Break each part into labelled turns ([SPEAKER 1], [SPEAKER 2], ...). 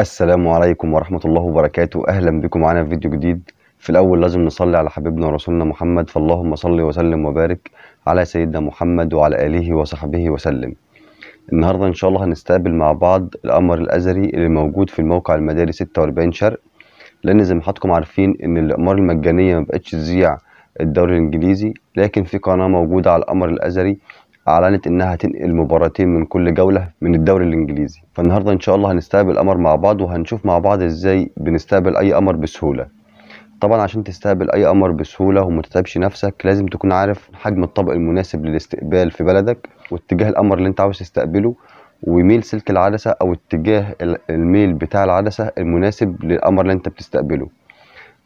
[SPEAKER 1] السلام عليكم ورحمة الله وبركاته أهلا بكم معنا في فيديو جديد في الأول لازم نصلي على حبيبنا ورسولنا محمد فاللهم صل وسلم وبارك على سيدنا محمد وعلى آله وصحبه وسلم النهاردة إن شاء الله هنستقبل مع بعض الأمر الأزري اللي موجود في الموقع المداري 46 شرق لأن زي ما حضراتكم عارفين إن الأقمار المجانية مبقتش تذيع الدوري الإنجليزي لكن في قناة موجودة على الأمر الأزري اعلنت انها هتنقل مباراتين من كل جوله من الدوري الانجليزي فالنهارده ان شاء الله هنستقبل قمر مع بعض وهنشوف مع بعض ازاي بنستقبل اي قمر بسهوله طبعا عشان تستقبل اي قمر بسهوله وما تتعبش نفسك لازم تكون عارف حجم الطبق المناسب للاستقبال في بلدك واتجاه القمر اللي انت عاوز تستقبله وميل سلك العدسه او اتجاه الميل بتاع العدسه المناسب للقمر اللي انت بتستقبله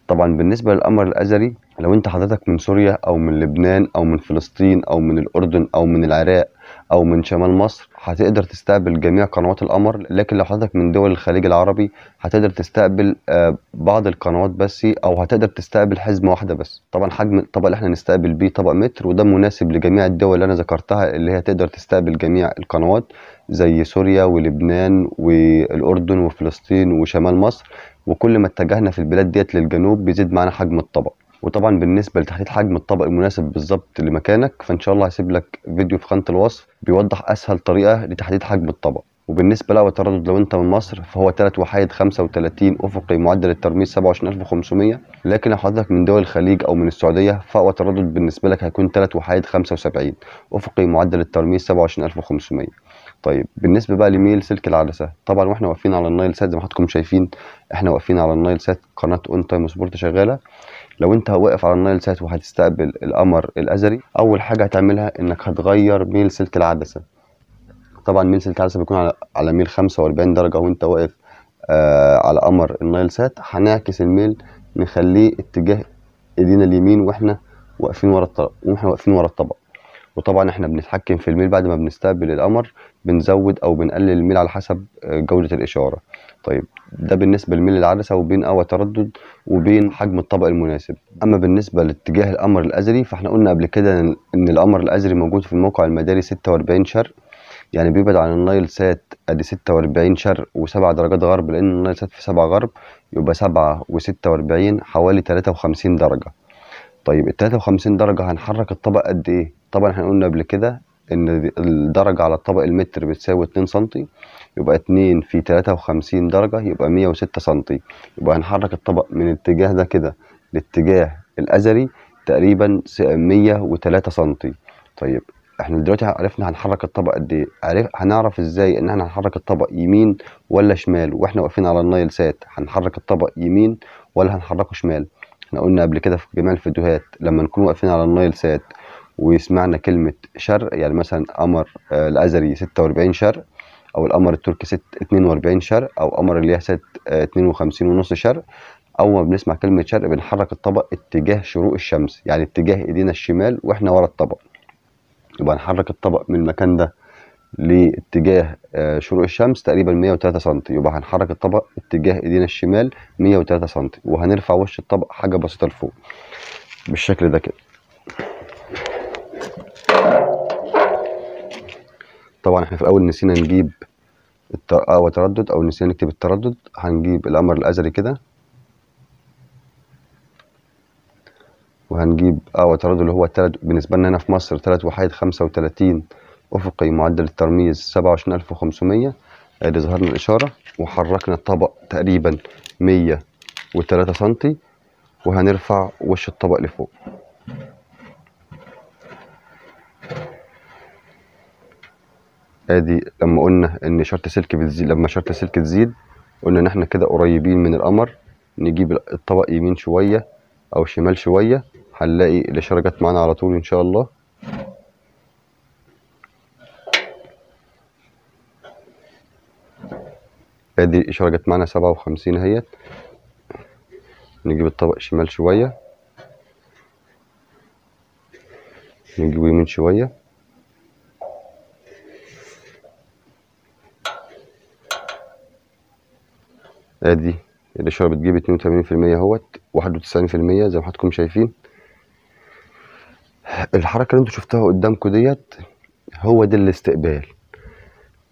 [SPEAKER 1] طبعا بالنسبة للأمر الأزلي لو أنت حضرتك من سوريا أو من لبنان أو من فلسطين أو من الأردن أو من العراق او من شمال مصر هتقدر تستقبل جميع قنوات القمر لكن لو حضرتك من دول الخليج العربي هتقدر تستقبل آه، بعض القنوات بس او هتقدر تستقبل حزمه واحده بس طبعا حجم الطبق اللي احنا نستقبل بيه طبق متر وده مناسب لجميع الدول اللي انا ذكرتها اللي هي تقدر تستقبل جميع القنوات زي سوريا ولبنان والاردن وفلسطين وشمال مصر وكل ما اتجهنا في البلاد ديت للجنوب بيزيد معانا حجم الطبق وطبعا بالنسبه لتحديد حجم الطبق المناسب بالظبط لمكانك فان شاء الله هسيب لك فيديو في خانه الوصف بيوضح اسهل طريقه لتحديد حجم الطبق وبالنسبه لقوى التردد لو انت من مصر فهو 3 وحيد 35 افقي معدل الترميز 27500 لكن لو حضرتك من دول الخليج او من السعوديه فهو التردد بالنسبه لك هيكون 3 وحيد 75 افقي معدل الترميز 27500 طيب بالنسبه بقى لميل سلك العدسه طبعا واحنا واقفين على النايل سات زي ما حضراتكم شايفين احنا واقفين على النايل سات قناه اون تايم سبورت شغاله لو انت واقف على النايل سات وهتستقبل القمر الازري اول حاجه هتعملها انك هتغير ميل سلك العدسه طبعا ميل سلك العدسه بيكون على على ميل 45 درجه وانت واقف آه على قمر النايل سات هنعكس الميل نخليه اتجاه ايدينا اليمين واحنا واقفين ورا الطبق واحنا واقفين ورا الطبق وطبعا احنا بنتحكم في الميل بعد ما بنستقبل القمر بنزود او بنقلل الميل على حسب آه، جودة الاشارة طيب ده بالنسبة لميل العدسة وبين قوى تردد وبين حجم الطبق المناسب اما بالنسبة لاتجاه القمر الازري فاحنا قلنا قبل كده ان القمر الازري موجود في الموقع المداري 46 شرق يعني بيبعد عن النايل سات ادي 46 شرق و7 درجات غرب لان النايل سات في 7 غرب يبقى 7 و46 حوالي 53 درجة طيب ال 53 درجة هنحرك الطبق قد إيه؟ طبعا احنا قلنا قبل كده إن الدرجة على الطبق المتر بتساوي 2 سنتي يبقى 2 في 53 درجة يبقى 106 سنتي يبقى هنحرك الطبق من الاتجاه ده كده لاتجاه الأزلي تقريبا 103 سنتي طيب احنا دلوقتي عرفنا هنحرك الطبق قد ايه عرف هنعرف ازاي ان احنا هنحرك الطبق يمين ولا شمال واحنا واقفين على النايل سات هنحرك الطبق يمين ولا هنحركه شمال احنا قلنا قبل كده في جميع الفيديوهات لما نكون واقفين على النايل سات ويسمعنا كلمة شرق يعني مثلا قمر آه، الأزري ستة وأربعين شرق أو القمر التركي ست اتنين وأربعين شرق أو قمر الياسات آه، اتنين وخمسين ونص شرق أول ما بنسمع كلمة شرق بنحرك الطبق اتجاه شروق الشمس يعني اتجاه إيدينا الشمال وإحنا ورا الطبق يبقى نحرك الطبق من المكان ده لاتجاه آه، شروق الشمس تقريبا 103 سم يبقى هنحرك الطبق اتجاه ايدينا الشمال 103 سم وهنرفع وش الطبق حاجه بسيطه لفوق بالشكل ده كده طبعا احنا في الاول نسينا نجيب التر... آه، وتردد تردد او نسينا نكتب التردد هنجيب الامر الازرق كده وهنجيب اه تردد اللي هو التلت بالنسبه لنا هنا في مصر 3 وحيد 35 أفقي معدل الترميز 27500 ادي ظهرنا الإشارة وحركنا الطبق تقريبا 103 سنتي وهنرفع وش الطبق لفوق ادي لما قلنا ان شرط سلك بتزيد لما شرط سلك تزيد قلنا ان احنا كده قريبين من القمر نجيب الطبق يمين شوية او شمال شوية هنلاقي الإشارة جت معانا على طول ان شاء الله دي الإشارة جت معانا سبعة وخمسين اهيت نجيب الطبق شمال شوية نجيبه يمين شوية ادي الاشاره بتجيب اتنين وتمانين في المية اهوت واحد وتسعين في المية زي ما حضراتكم شايفين الحركه اللي انتوا شفتها قدامكم ديت هو ده الاستقبال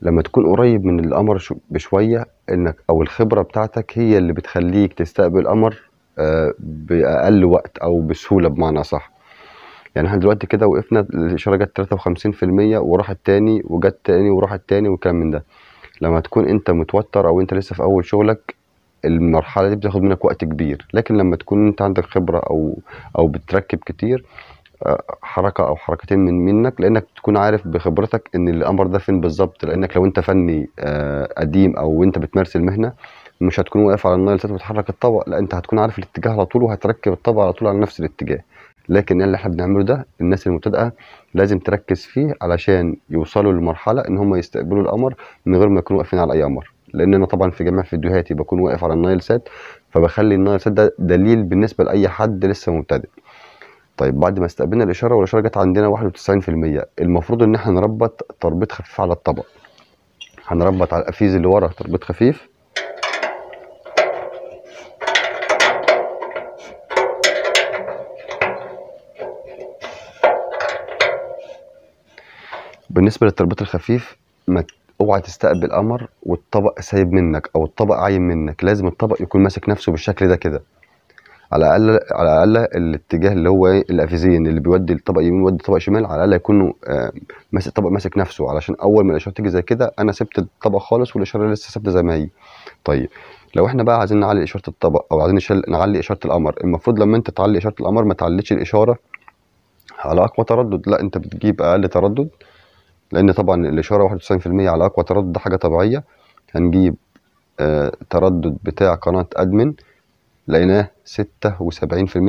[SPEAKER 1] لما تكون قريب من القمر بشويه انك او الخبره بتاعتك هي اللي بتخليك تستقبل امر آه، باقل وقت او بسهوله بمعنى صح يعني احنا دلوقتي كده وقفنا الاشاره جت 53% وراحت تاني وجت تاني وراحت تاني والكلام من ده لما تكون انت متوتر او انت لسه في اول شغلك المرحله دي بتاخد منك وقت كبير لكن لما تكون انت عندك خبره او او بتركب كتير حركه او حركتين من منك لانك تكون عارف بخبرتك ان الامر ده فين بالظبط لانك لو انت فني آه، قديم او انت بتمارس المهنه مش هتكون واقف على النايل سات وتحرك الطبق لا انت هتكون عارف الاتجاه على طول وهتركب الطبق على طول على نفس الاتجاه لكن اللي احنا بنعمله ده الناس المبتدئه لازم تركز فيه علشان يوصلوا لمرحله ان هم يستقبلوا الامر من غير ما يكونوا واقفين على اي امر لان انا طبعا في جميع فيديوهاتي بكون واقف على النايل سات فبخلي النايل سات ده دليل بالنسبه لاي حد لسه مبتدئ طيب بعد ما استقبلنا الاشاره والاشاره جت عندنا 91% المفروض ان احنا نربط تربيط خفيف على الطبق هنربط على القفيز اللي ورا تربيط خفيف بالنسبه للتربيط الخفيف ما اوعى تستقبل قمر والطبق سايب منك او الطبق عايم منك لازم الطبق يكون ماسك نفسه بالشكل ده كده على الاقل على الاقل الاتجاه اللي هو ايه الافيزين اللي بيودي الطبق يمين ويودي الطبق شمال على الاقل يكون آه، ماسك الطبق ماسك نفسه علشان اول ما الاشاره تيجي زي كده انا سبت الطبق خالص والاشاره لسه ثابته زي ما هي طيب لو احنا بقى عايزين نعلي اشاره الطبق او عايزين نعلي اشاره القمر المفروض لما انت تعلي اشاره القمر ما تعليش الاشاره على اقوى تردد لا انت بتجيب اقل تردد لان طبعا الاشاره 91% على اقوى تردد ده حاجه طبيعيه هنجيب آه تردد بتاع قناه ادمن لقيناه 76%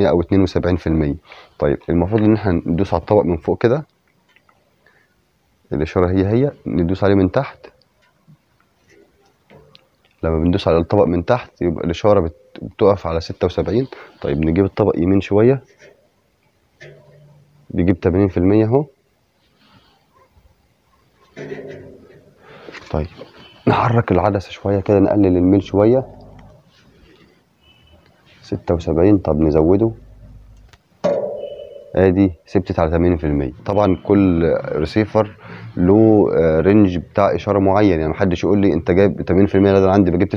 [SPEAKER 1] او 72% طيب المفروض ان احنا ندوس على الطبق من فوق كده الاشاره هي هي ندوس عليه من تحت لما بندوس على الطبق من تحت يبقى الاشاره بتقف على 76 طيب نجيب الطبق يمين شويه بيجيب 80% اهو طيب نحرك العدسه شويه كده نقلل الميل شويه ستة وسبعين طب نزوده ادي ثبتت على ثمانين في المية طبعا كل ريسيفر له رينج آه، بتاع اشاره معين يعني محدش يقول لي انت جايب 80% في المية انا عندي بجيب 99%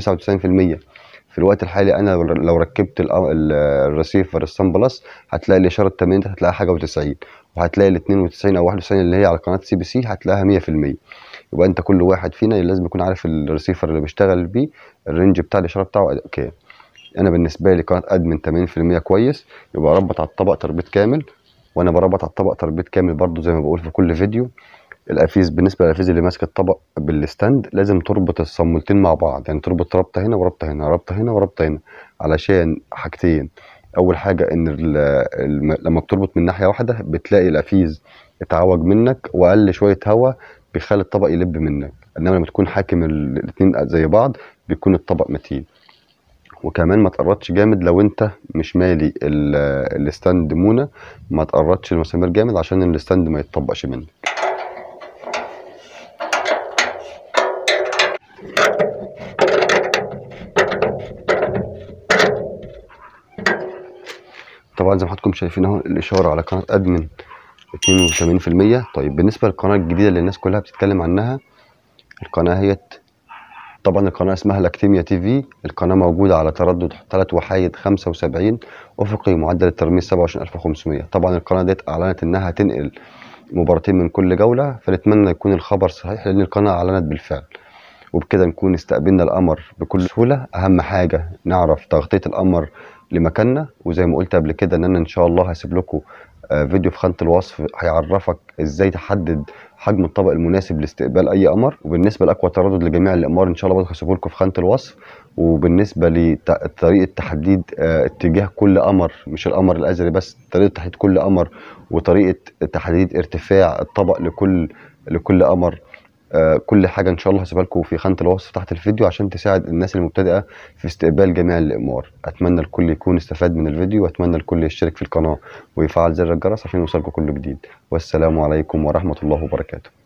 [SPEAKER 1] في الوقت الحالي انا لو ركبت الريسيفر السان بلس هتلاقي الاشاره ال هتلاقي حاجه و90 وهتلاقي ال 92 او 91 اللي هي على قناه سي بي سي هتلاقيها 100% يبقى انت كل واحد فينا لازم يكون عارف الريسيفر اللي بيشتغل بيه الرينج بتاع الاشاره بتاعه كام انا بالنسبه لي قناه ادمن 80% كويس يبقى اربط على الطبق تربيط كامل وانا بربط على الطبق تربيط كامل برضو زي ما بقول في كل فيديو الافيز بالنسبه للافيز اللي ماسك الطبق بالستاند لازم تربط الصمولتين مع بعض يعني تربط ربطه هنا وربطه هنا ربطه هنا وربطه هنا علشان حاجتين اول حاجه ان لما بتربط من ناحيه واحده بتلاقي الافيز اتعوج منك وقل شويه هواء بيخلي الطبق يلب منك انما لما تكون حاكم الاتنين زي بعض بيكون الطبق متين وكمان ما تقرطش جامد لو انت مش مالي الستاند مونه ما تقرطش المسامير جامد عشان الستاند ما يتطبقش منك طبعا زي ما حضراتكم شايفين اهو الاشاره على قناه ادمن 82% طيب بالنسبه للقناه الجديده اللي الناس كلها بتتكلم عنها القناه هيت طبعا القناة اسمها لاكتيميا تي في القناة موجودة على تردد 3 وحايد 75 أفقي معدل الترميز 27500 طبعا القناة ديت أعلنت إنها هتنقل مباراتين من كل جولة فنتمنى يكون الخبر صحيح لأن القناة أعلنت بالفعل وبكده نكون استقبلنا الأمر بكل سهولة أهم حاجة نعرف تغطية الأمر لمكاننا وزي ما قلت قبل كده إن أنا إن شاء الله هسيب لكم آه، فيديو في خانة الوصف هيعرفك إزاي تحدد حجم الطبق المناسب لاستقبال اي قمر وبالنسبه لاقوى تردد لجميع الاقمار ان شاء الله برضه هسيبه لكم في خانه الوصف وبالنسبه لطريقه تحديد آه، اتجاه كل قمر مش القمر الازرق بس طريقه تحديد كل قمر وطريقه تحديد ارتفاع الطبق لكل لكل قمر آه، كل حاجه ان شاء الله هسيبها لكم في خانه الوصف تحت الفيديو عشان تساعد الناس المبتدئه في استقبال جميع الاقمار اتمنى الكل يكون استفاد من الفيديو واتمنى الكل يشترك في القناه ويفعل زر الجرس عشان يوصلكم كل جديد والسلام عليكم ورحمه الله وبركاته